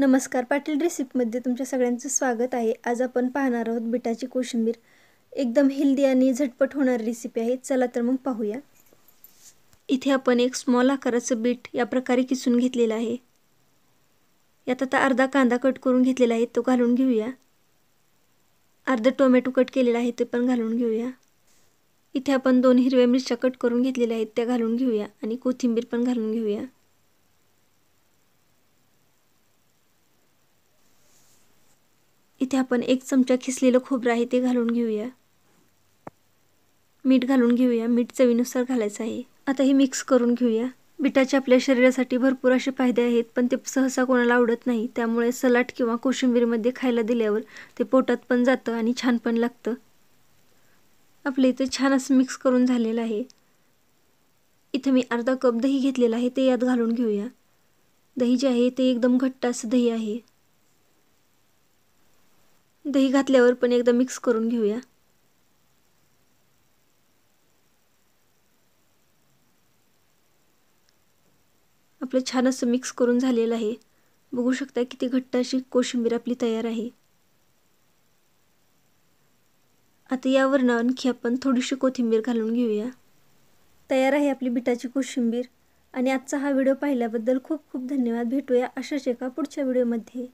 नमस्कार पाटील रेसिपीमध्ये तुमच्या सगळ्यांचं स्वागत आहे आज आपण पाहणार आहोत बिटाची कोशिंबीर एकदम हेल्दी आणि झटपट होणारी रेसिपी आहे चला तर मग पाहूया इथे आपण एक स्मॉल आकाराचं बीट या प्रकारे किसून घेतलेलं आहे यात आता अर्धा कांदा कट करून घेतलेला आहे तो घालून घेऊया अर्धा टोमॅटो कट केलेला आहे ते पण घालून घेऊया इथे आपण दोन हिरव्या मिरच्या कट करून घेतलेल्या आहेत त्या घालून घेऊया आणि कोथिंबीर पण घालून घेऊया इथे आपण एक चमचा खिसलेलं खोबरं आहे ते घालून घेऊया मीठ घालून घेऊया मीठ चवीनुसार घालायचं आहे आता हे मिक्स करून घेऊया बिटाचे आपल्या शरीरासाठी भरपूर असे फायदे आहेत पण ते सहसा कोणाला आवडत नाही त्यामुळे सलाड किंवा कोशिंबीरमध्ये खायला दिल्यावर ते पोटात पण जातं आणि छान पण लागतं आपलं इथे छान असं मिक्स करून झालेलं आहे इथे मी अर्धा कप दही घेतलेलं आहे ते यात घालून घेऊया दही जे आहे ते एकदम घट्ट असं दही आहे दही घातल्यावर पण एकदा मिक्स करून घेऊया आपलं छान असं मिक्स करून झालेलं आहे बघू शकता किती घट्ट अशी कोशिंबीर आपली तयार आहे आता ना आणखी आपण थोडीशी कोथिंबीर घालून घेऊया तयार आहे आपली बिटाची कोशिंबीर आणि आजचा हा व्हिडिओ पाहिल्याबद्दल खूप खूप धन्यवाद भेटूया अशाच एका पुढच्या व्हिडिओमध्ये